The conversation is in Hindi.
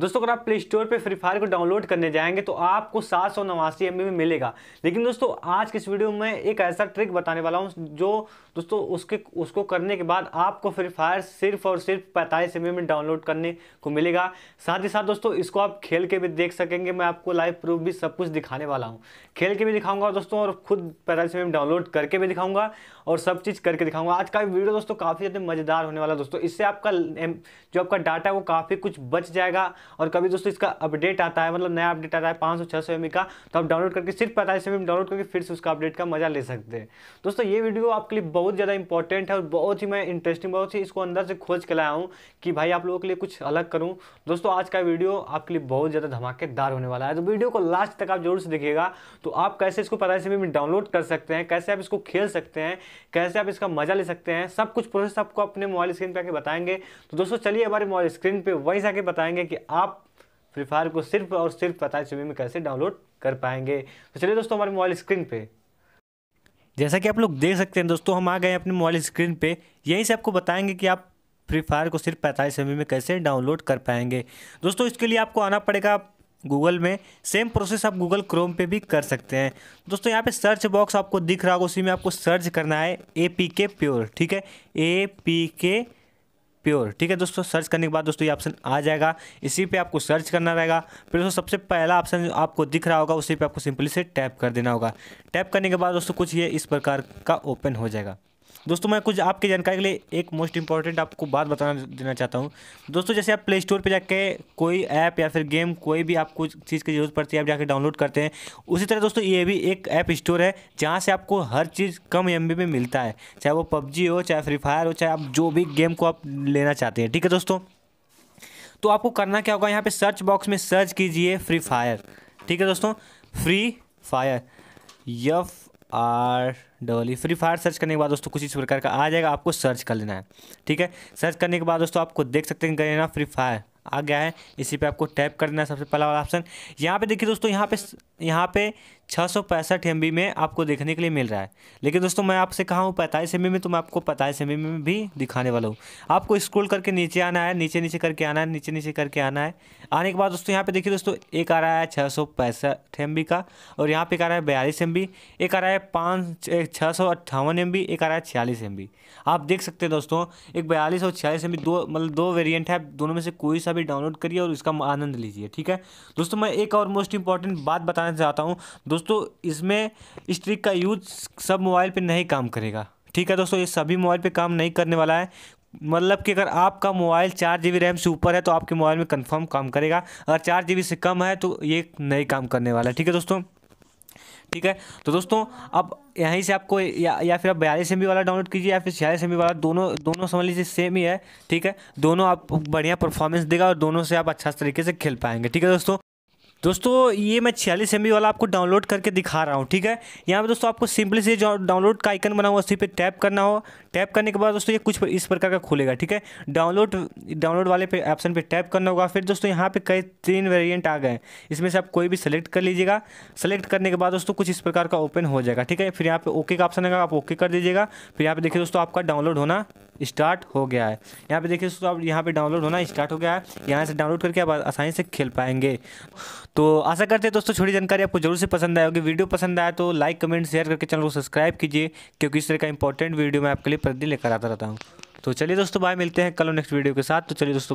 दोस्तों अगर आप प्ले स्टोर पर फ्री फायर को डाउनलोड करने जाएंगे तो आपको सात सौ नवासी एम में मिलेगा लेकिन दोस्तों आज के इस वीडियो में एक ऐसा ट्रिक बताने वाला हूँ जो दोस्तों उसके उसको करने के बाद आपको फ्री फायर सिर्फ और सिर्फ पैंतालीस एम में डाउनलोड करने को मिलेगा साथ ही साथ दोस्तों इसको आप खेल के भी देख सकेंगे मैं आपको लाइव प्रूफ भी सब कुछ दिखाने वाला हूँ खेल के भी दिखाऊंगा दोस्तों और खुद पैंतालीस एम डाउनलोड करके भी दिखाऊंगा और सब चीज़ करके दिखाऊंगा आज का वीडियो दोस्तों काफ़ी ज़्यादा मज़ेदार होने वाला दोस्तों इससे आपका जो आपका डाटा है वो काफ़ी कुछ बच जाएगा और कभी दोस्तों इसका अपडेट आता है मतलब नया अपडेट आता है पाँच सौ छः सौ एम का तो आप डाउनलोड करके सिर्फ पैंतालीस एम डाउनलोड करके फिर से उसका अपडेट का मजा ले सकते हैं दोस्तों ये वीडियो आपके लिए बहुत ज़्यादा इंपॉर्टेंट है और बहुत ही मैं इंटरेस्टिंग बहुत ही इसको अंदर से खोज के लाया हूँ कि भाई आप लोगों के लिए कुछ अलग करूँ दोस्तों आज का वीडियो आपके लिए बहुत ज़्यादा धमाकेदार होने वाला है तो वीडियो को लास्ट तक आप जरूर से देखिएगा तो आप कैसे इसको पैंतालीस एम डाउनलोड कर सकते हैं कैसे आप इसको खेल सकते हैं कैसे आप इसका मजा ले सकते हैं सब कुछ प्रोसेस आपको अपने मोबाइल स्क्रीन पर आके बताएंगे तो दोस्तों चलिए हमारे मोबाइल स्क्रीन पर वहीं से आके बताएंगे कि आप फ्री फायर को सिर्फ और सिर्फ पैंतालीस रुपये में कैसे डाउनलोड कर पाएंगे तो चलिए दोस्तों हमारे मोबाइल स्क्रीन पे जैसा कि आप लोग देख सकते हैं दोस्तों हम आ गए अपने मोबाइल स्क्रीन पे यहीं से आपको बताएंगे कि आप फ्री फायर को सिर्फ पैंतालीस एम में कैसे डाउनलोड कर पाएंगे दोस्तों इसके लिए आपको आना पड़ेगा गूगल में सेम प्रोसेस आप गूगल क्रोम पे भी कर सकते हैं दोस्तों यहाँ पे सर्च बॉक्स आपको दिख रहा होगा उसी में आपको सर्च करना है ए पी के प्योर ठीक है ए पी के प्योर ठीक है दोस्तों सर्च करने के बाद दोस्तों ये ऑप्शन आ जाएगा इसी पे आपको सर्च करना रहेगा फिर दोस्तों सबसे पहला ऑप्शन जो आपको दिख रहा होगा उसी पर आपको सिंपली से टैप कर देना होगा टैप करने के बाद दोस्तों कुछ ये इस प्रकार का ओपन हो जाएगा दोस्तों मैं कुछ आपकी जानकारी के लिए एक मोस्ट इंपॉर्टेंट आपको बात बताना देना चाहता हूँ दोस्तों जैसे आप प्ले स्टोर पर जाके कोई ऐप या फिर गेम कोई भी आपको चीज़ की जरूरत पड़ती है आप जाकर डाउनलोड करते हैं उसी तरह दोस्तों ये भी एक ऐप स्टोर है जहाँ से आपको हर चीज़ कम एम में मिलता है चाहे वो पबजी हो चाहे फ्री फायर हो चाहे आप जो भी गेम को आप लेना चाहते हैं ठीक है दोस्तों तो आपको करना क्या होगा यहाँ पे सर्च बॉक्स में सर्च कीजिए फ्री फायर ठीक है दोस्तों Free Fire F R double E Free Fire search करने के बाद दोस्तों कुछ इस प्रकार का आ जाएगा आपको सर्च कर लेना है ठीक है सर्च करने के बाद दोस्तों आपको देख सकते हैं ना फ्री फायर आ गया है इसी पे आपको टैप कर देना है सबसे पहला वाला ऑप्शन यहाँ पे देखिए दोस्तों यहाँ पे यहाँ पे छः सौ पैंसठ एम में आपको देखने के लिए मिल रहा है लेकिन दोस्तों मैं आपसे कहा हूँ पैंतालीस एम में तो मैं आपको पैंतालीस एम में भी दिखाने वाला हूँ आपको स्क्रॉल करके नीचे आना है नीचे नीचे करके आना है नीचे नीचे करके आना है आने के बाद दोस्तों यहाँ पे देखिए दोस्तों एक आ रहा है छः सौ पैंसठ एम का और यहाँ पर एक आ रहा है बयालीस एम एक आ रहा है पाँच छः सौ अट्ठावन एम एक आ रहा है छियालीस एम आप देख सकते हैं दोस्तों एक बयालीस और छियालीस एम दो मतलब दो वेरियंट है दोनों में से कोई सा भी डाउनलोड करिए और उसका आनंद लीजिए ठीक है दोस्तों मैं एक और मोस्ट इंपॉर्टेंट बात बता बताना चाहता हूँ दोस्तों इसमें इस ट्रिक का यूज़ सब मोबाइल पर नहीं काम करेगा ठीक है दोस्तों ये सभी मोबाइल पर काम नहीं करने वाला है मतलब कि अगर आपका मोबाइल चार जी रैम से ऊपर है तो आपके मोबाइल में कंफर्म काम करेगा अगर चार जी से कम है तो ये नहीं काम करने वाला है ठीक है दोस्तों ठीक है तो दोस्तों अब यहीं से आपको या या फिर आप बयालीस एम वाला डाउनलोड कीजिए या फिर छियालीस एम वाला दोनों दोनों समझ लीजिए सेम ही है ठीक है दोनों आप बढ़िया परफॉर्मेंस देगा और दोनों से आप अच्छा तरीके से खेल पाएंगे ठीक है दोस्तों दोस्तों ये मैं छियालीस एम वाला आपको डाउनलोड करके दिखा रहा हूँ ठीक है यहाँ पर दोस्तों आपको सिंपली से जो डाउनलोड का आइकन बना हुआ उसी पर टैप करना हो टैप करने के बाद दोस्तों ये कुछ इस प्रकार का खुलेगा ठीक है डाउनलोड डाउनलोड वाले पे ऑप्शन पे टैप करना होगा फिर दोस्तों यहाँ पे कई तीन वेरिएंट आ गए हैं इसमें से आप कोई भी सेलेक्ट कर लीजिएगा सेलेक्ट करने के बाद दोस्तों कुछ इस प्रकार का ओपन हो जाएगा ठीक है फिर यहाँ पे ओके का ऑप्शन आएगा आप ओके कर दीजिएगा फिर यहाँ पे देखिए दोस्तों आपका डाउनलोड होना स्टार्ट हो गया है यहाँ पे देखिए दोस्तों आप यहाँ पे डाउनलोड होना स्टार्ट हो गया है यहाँ से डाउनलोड करके आप आसानी से खेल पाएंगे तो आशा करते हैं दोस्तों छोटी जानकारी आपको जरूर से पसंद आए होगी वीडियो पसंद आया तो लाइक कमेंट शेयर करके चैनल को सब्सक्राइब कीजिए क्योंकि इस तरह का इंपॉर्टेंट वीडियो मैं आपके लिए प्रतिदिन लेकर आता रहता हूँ तो चलिए दोस्तों बाय मिलते हैं कल नेक्स्ट वीडियो के साथ तो चलिए दोस्तों